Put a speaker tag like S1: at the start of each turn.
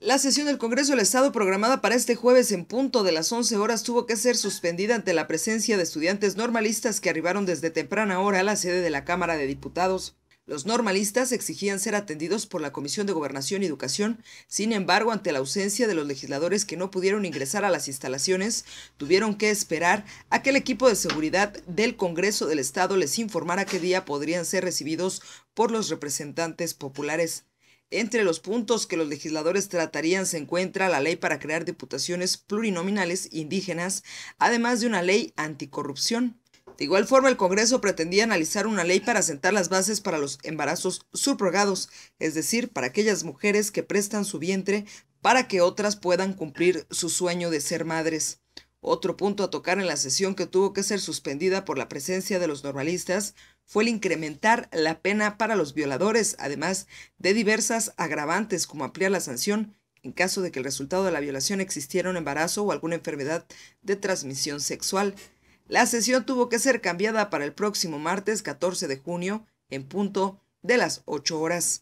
S1: La sesión del Congreso del Estado programada para este jueves en punto de las 11 horas tuvo que ser suspendida ante la presencia de estudiantes normalistas que arribaron desde temprana hora a la sede de la Cámara de Diputados. Los normalistas exigían ser atendidos por la Comisión de Gobernación y Educación, sin embargo, ante la ausencia de los legisladores que no pudieron ingresar a las instalaciones, tuvieron que esperar a que el equipo de seguridad del Congreso del Estado les informara qué día podrían ser recibidos por los representantes populares. Entre los puntos que los legisladores tratarían se encuentra la ley para crear diputaciones plurinominales indígenas, además de una ley anticorrupción. De igual forma, el Congreso pretendía analizar una ley para sentar las bases para los embarazos subrogados, es decir, para aquellas mujeres que prestan su vientre para que otras puedan cumplir su sueño de ser madres. Otro punto a tocar en la sesión que tuvo que ser suspendida por la presencia de los normalistas fue el incrementar la pena para los violadores, además de diversas agravantes como ampliar la sanción en caso de que el resultado de la violación existiera un embarazo o alguna enfermedad de transmisión sexual. La sesión tuvo que ser cambiada para el próximo martes 14 de junio en punto de las 8 horas.